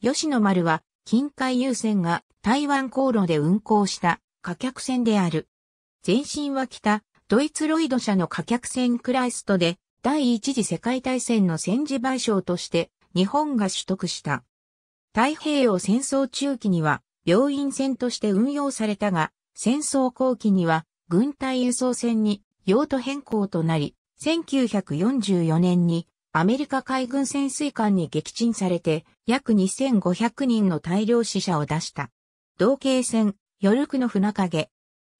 吉野丸は、近海優船が台湾航路で運航した貨客船である。前身は北、ドイツロイド社の貨客船クライストで、第一次世界大戦の戦時賠償として日本が取得した。太平洋戦争中期には病院船として運用されたが、戦争後期には軍隊輸送船に用途変更となり、1944年にアメリカ海軍潜水艦に撃沈されて約2500人の大量死者を出した。同型船、ヨルクの船影。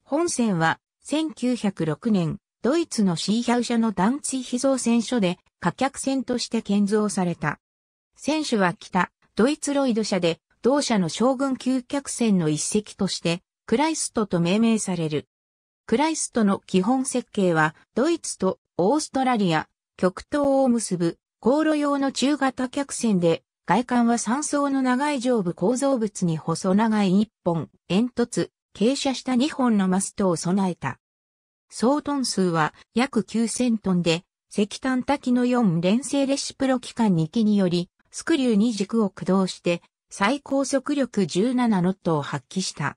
本船は1906年、ドイツのシーヒャウ社の団地秘造船所で火客船として建造された。船首は北、ドイツロイド社で、同社の将軍急客船の一隻として、クライストと命名される。クライストの基本設計は、ドイツとオーストラリア、極東を結ぶ航路用の中型客船で、外観は3層の長い上部構造物に細長い1本、煙突、傾斜した2本のマストを備えた。総トン数は約9000トンで、石炭滝の4連成レシプロ機関2機により、スクリュー2軸を駆動して、最高速力17ノットを発揮した。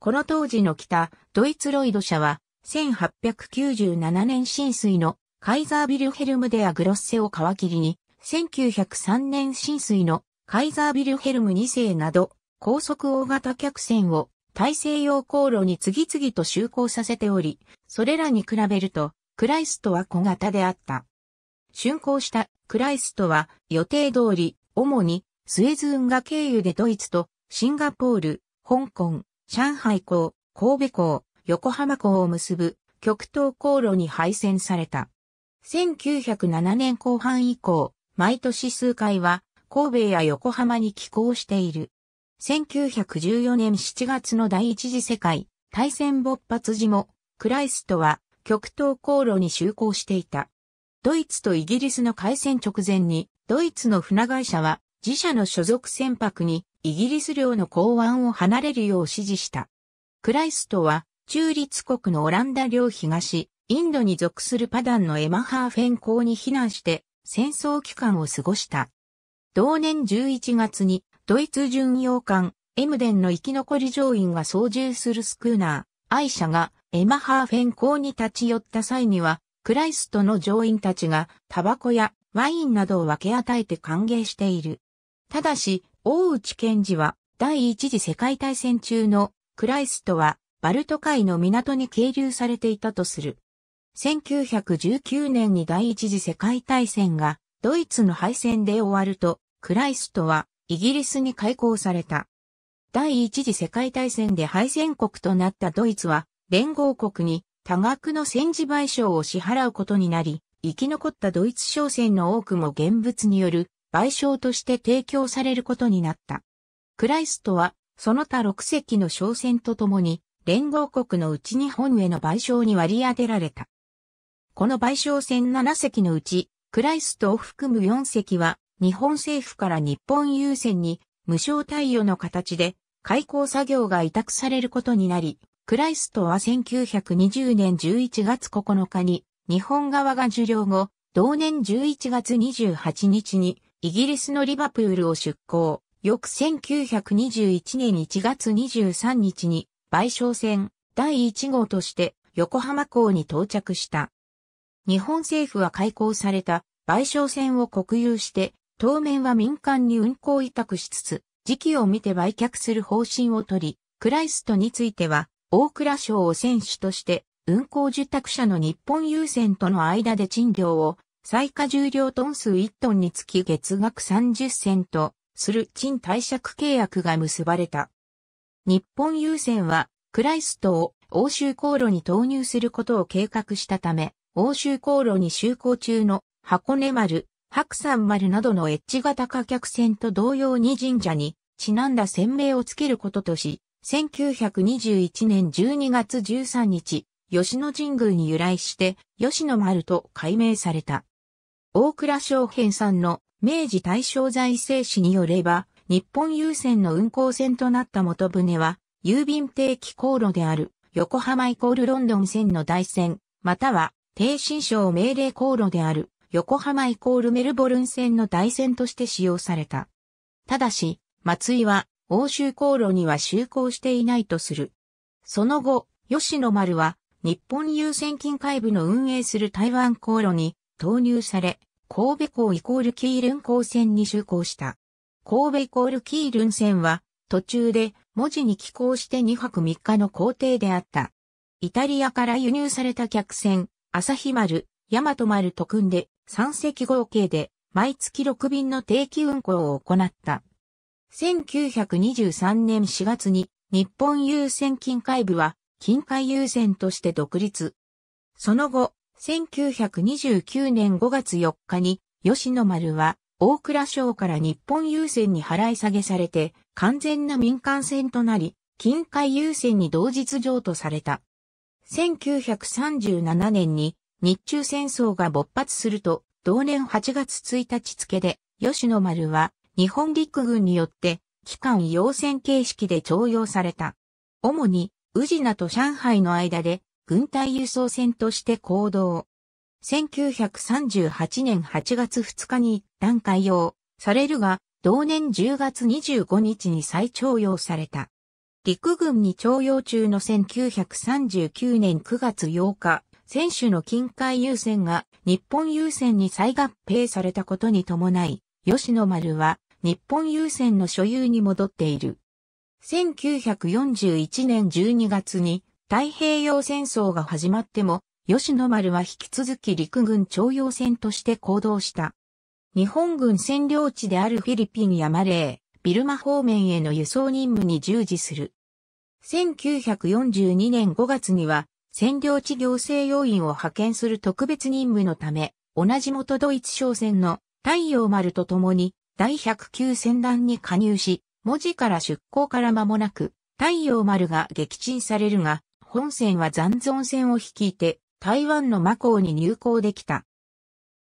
この当時の北、ドイツロイド社は、1897年浸水のカイザービルヘルムデア・グロッセを皮切りに、1903年浸水のカイザービルヘルム2世など、高速大型客船を大西洋航路に次々と就航させており、それらに比べると、クライストは小型であった。竣工したクライストは予定通り、主にスエズ運河経由でドイツとシンガポール、香港、上海港、神戸港、横浜港を結ぶ極東航路に配線された。1907年後半以降、毎年数回は神戸や横浜に寄港している。1914年7月の第一次世界大戦勃発時も、クライストは極東航路に就航していた。ドイツとイギリスの開戦直前に、ドイツの船会社は自社の所属船舶にイギリス領の港湾を離れるよう指示した。クライストは中立国のオランダ領東、インドに属するパダンのエマハーフェン港に避難して戦争期間を過ごした。同年11月にドイツ巡洋艦エムデンの生き残り乗員が操縦するスクーナー、アイシャがエマハーフェン港に立ち寄った際には、クライストの乗員たちがタバコやワインなどを分け与えて歓迎している。ただし、大内健治は第一次世界大戦中のクライストはバルト海の港に係留されていたとする。1919年に第一次世界大戦がドイツの敗戦で終わると、クライストはイギリスに開港された。第一次世界大戦で敗戦国となったドイツは、連合国に多額の戦時賠償を支払うことになり、生き残ったドイツ商船の多くも現物による賠償として提供されることになった。クライストは、その他6隻の商船とともに、連合国のうち日本への賠償に割り当てられた。この賠償船7隻のうち、クライストを含む4隻は、日本政府から日本郵船に無償貸与の形で開港作業が委託されることになり、クライストは1920年11月9日に日本側が受領後、同年11月28日にイギリスのリバプールを出港、翌1921年1月23日に賠償船第1号として横浜港に到着した。日本政府は開港された賠償船を国有して、当面は民間に運航委託しつつ、時期を見て売却する方針を取り、クライストについては、大倉省を選手として、運航受託者の日本郵船との間で賃料を、最下重量トン数1トンにつき月額30銭と、する賃貸借契約が結ばれた。日本郵船は、クライストを欧州航路に投入することを計画したため、欧州航路に就航中の箱根丸、白山丸などのエッジ型貨客船と同様に神社にちなんだ船名をつけることとし、1921年12月13日、吉野神宮に由来して吉野丸と改名された。大倉昌平さんの明治大正財政史によれば、日本郵船の運航船となった元船は、郵便定期航路である横浜イコールロンドン線の台船、または低新省命令航路である横浜イコールメルボルン線の台線として使用された。ただし、松井は欧州航路には就航していないとする。その後、吉野丸は日本優先近海部の運営する台湾航路に投入され、神戸港イコールキールン港線に就航した。神戸イコールキールン線は途中で文字に寄港して2泊3日の工程であった。イタリアから輸入された客船朝日丸、大和丸と組んで3隻合計で毎月6便の定期運行を行った。1923年4月に日本優先近海部は近海優先として独立。その後、1929年5月4日に吉野丸は大倉省から日本優先に払い下げされて完全な民間船となり、近海優先に同日譲渡された。1937年に日中戦争が勃発すると、同年8月1日付で、吉野丸は日本陸軍によって期間要戦形式で徴用された。主に宇品と上海の間で軍隊輸送船として行動。1938年8月2日に一旦開用されるが、同年10月25日に再徴用された。陸軍に徴用中の1939年9月8日、選手の近海優先が日本優先に再合併されたことに伴い、吉野丸は日本優先の所有に戻っている。1941年12月に太平洋戦争が始まっても、吉野丸は引き続き陸軍徴用船として行動した。日本軍占領地であるフィリピンやマレー、ビルマ方面への輸送任務に従事する。1942年5月には、占領地行政要員を派遣する特別任務のため、同じ元ドイツ商船の太陽丸と共に第109船団に加入し、文字から出港から間もなく、太陽丸が撃沈されるが、本船は残存船を率いて、台湾のマコーに入港できた。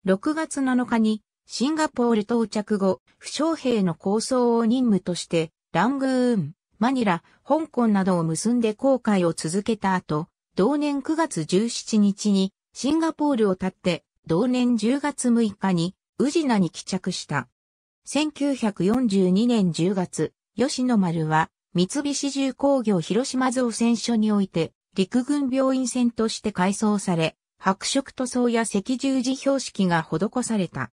6月7日にシンガポール到着後、負傷兵の構想を任務として、ラングーン、マニラ、香港などを結んで航海を続けた後、同年9月17日にシンガポールを立って、同年10月6日に宇品に帰着した。1942年10月、吉野丸は三菱重工業広島造船所において陸軍病院船として改装され、白色塗装や赤十字標識が施された。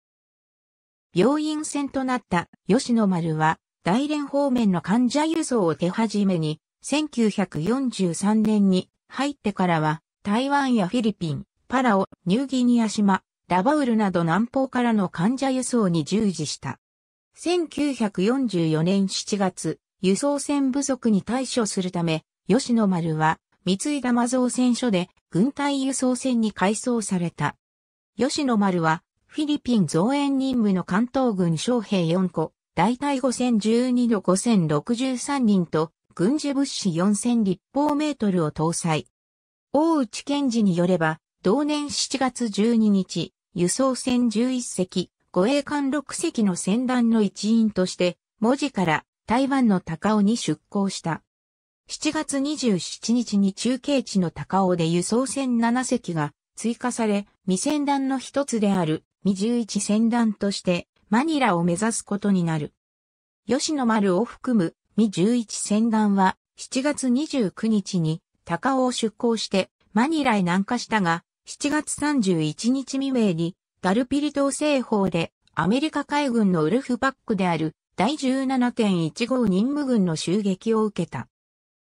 病院船となった吉野丸は、大連方面の患者輸送を手始めに、1943年に入ってからは、台湾やフィリピン、パラオ、ニューギニア島、ラバウルなど南方からの患者輸送に従事した。1944年7月、輸送船不足に対処するため、吉野丸は、三井玉造船所で軍隊輸送船に改装された。吉野丸は、フィリピン増援任務の関東軍将兵4個、大隊5012の5063人と、軍事物資4000立方メートルを搭載。大内健治によれば、同年7月12日、輸送船11隻、護衛艦6隻の船団の一員として、文字から台湾の高尾に出港した。7月27日に中継地の高尾で輸送船7隻が追加され、未船団の一つである未11船団としてマニラを目指すことになる。吉野丸を含む未11船団は7月29日に高尾を出港してマニラへ南下したが、7月31日未明にダルピリ島西方でアメリカ海軍のウルフパックである第17.15任務軍の襲撃を受けた。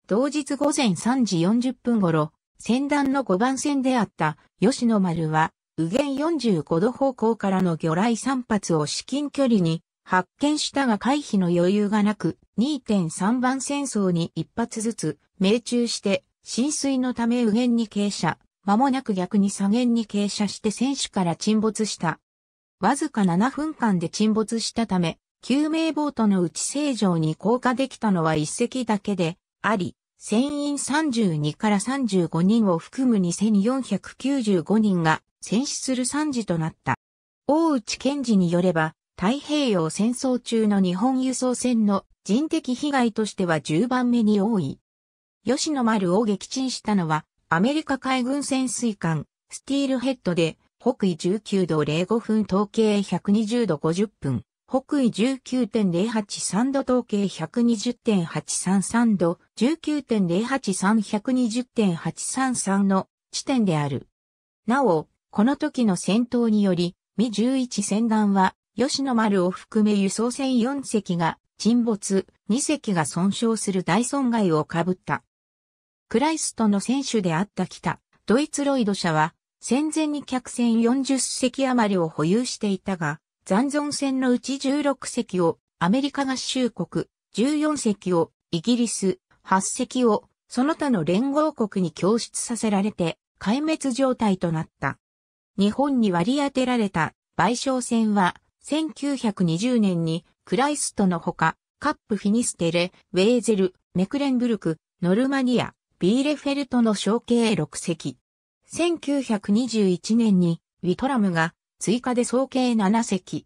同日午前3時40分頃、船団の5番線であった吉野丸は右舷45度方向からの魚雷3発を至近距離に発見したが回避の余裕がなく、2.3番戦争に1発ずつ命中して浸水のため右舷に傾斜、間もなく逆に左舷に傾斜して選手から沈没した。わずか7分間で沈没したため、救命ボートのうち正常に降下できたのは1隻だけであり、船員32から35人を含む2495人が戦死する惨事となった。大内健治によれば、太平洋戦争中の日本輸送船の人的被害としては10番目に多い。吉野丸を撃沈したのは、アメリカ海軍潜水艦、スティールヘッドで、北緯19度05分統計120度50分、北緯19.083度統計120.833度、19.083、120.833の地点である。なお、この時の戦闘により、ミ11戦団は、吉野丸を含め輸送船4隻が沈没、2隻が損傷する大損害を被った。クライストの選手であった北、ドイツロイド社は、戦前に客船40隻余りを保有していたが、残存船のうち16隻をアメリカ合衆国、14隻をイギリス、8隻をその他の連合国に供出させられて壊滅状態となった。日本に割り当てられた賠償船は1920年にクライストのほか、カップフィニステレ、ウェーゼル、メクレンブルク、ノルマニア、ビーレフェルトの小計6隻。1921年にウィトラムが追加で総計7隻。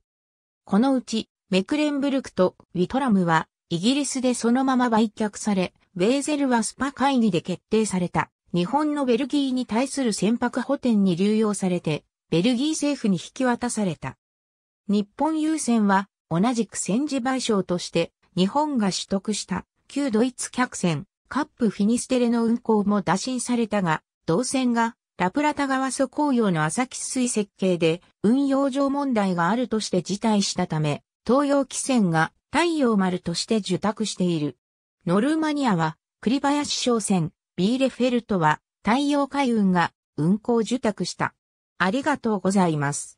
このうちメクレンブルクとウィトラムはイギリスでそのまま売却され、ウェーゼルはスパ会議で決定された。日本のベルギーに対する船舶補填に流用されて、ベルギー政府に引き渡された。日本郵船は、同じく戦時賠償として、日本が取得した旧ドイツ客船、カップフィニステレの運航も打診されたが、同船がラプラタ川蘇工用の浅木水設計で運用上問題があるとして辞退したため、東洋汽船が太陽丸として受託している。ノルマニアは栗林商船、ビーレフェルトは太陽海運が運行受託した。ありがとうございます。